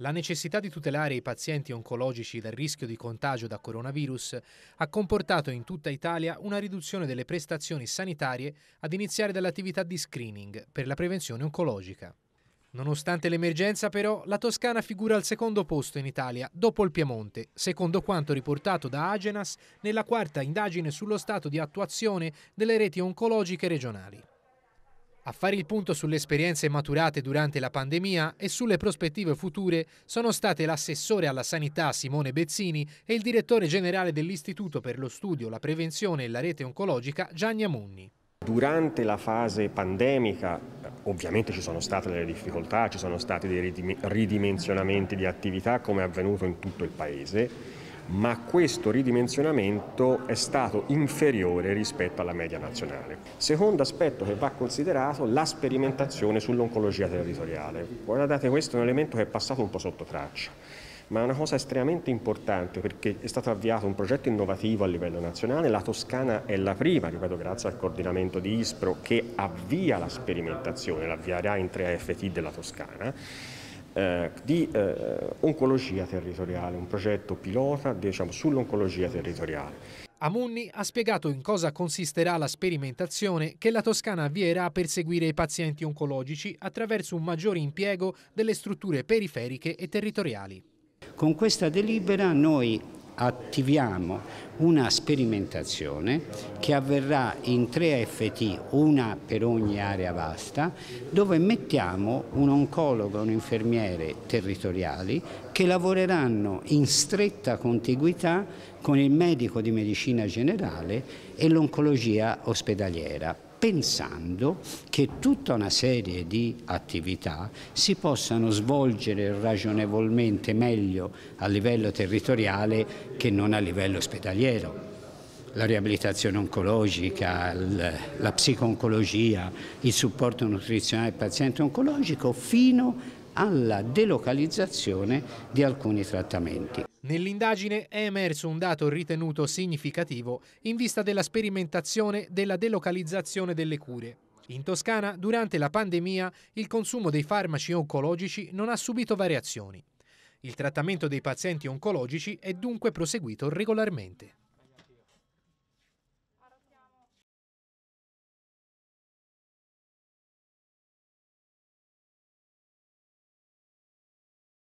La necessità di tutelare i pazienti oncologici dal rischio di contagio da coronavirus ha comportato in tutta Italia una riduzione delle prestazioni sanitarie ad iniziare dall'attività di screening per la prevenzione oncologica. Nonostante l'emergenza però, la Toscana figura al secondo posto in Italia, dopo il Piemonte, secondo quanto riportato da Agenas nella quarta indagine sullo stato di attuazione delle reti oncologiche regionali. A fare il punto sulle esperienze maturate durante la pandemia e sulle prospettive future sono state l'assessore alla sanità Simone Bezzini e il direttore generale dell'Istituto per lo studio, la prevenzione e la rete oncologica Gianni Amunni. Durante la fase pandemica ovviamente ci sono state delle difficoltà, ci sono stati dei ridimensionamenti di attività come è avvenuto in tutto il Paese ma questo ridimensionamento è stato inferiore rispetto alla media nazionale. Secondo aspetto che va considerato la sperimentazione sull'oncologia territoriale. Guardate, questo è un elemento che è passato un po' sotto traccia ma è una cosa estremamente importante perché è stato avviato un progetto innovativo a livello nazionale, la Toscana è la prima, ripeto grazie al coordinamento di ISPRO, che avvia la sperimentazione, l'avvierà in 3 AFT della Toscana eh, di eh, oncologia territoriale, un progetto pilota diciamo, sull'oncologia territoriale. Amunni ha spiegato in cosa consisterà la sperimentazione che la Toscana avvierà per seguire i pazienti oncologici attraverso un maggiore impiego delle strutture periferiche e territoriali. Con questa delibera noi attiviamo una sperimentazione che avverrà in tre FT, una per ogni area vasta, dove mettiamo un oncologo e un infermiere territoriali che lavoreranno in stretta contiguità con il medico di medicina generale e l'oncologia ospedaliera pensando che tutta una serie di attività si possano svolgere ragionevolmente meglio a livello territoriale che non a livello ospedaliero la riabilitazione oncologica, la psico-oncologia, il supporto nutrizionale al paziente oncologico fino a alla delocalizzazione di alcuni trattamenti. Nell'indagine è emerso un dato ritenuto significativo in vista della sperimentazione della delocalizzazione delle cure. In Toscana, durante la pandemia, il consumo dei farmaci oncologici non ha subito variazioni. Il trattamento dei pazienti oncologici è dunque proseguito regolarmente.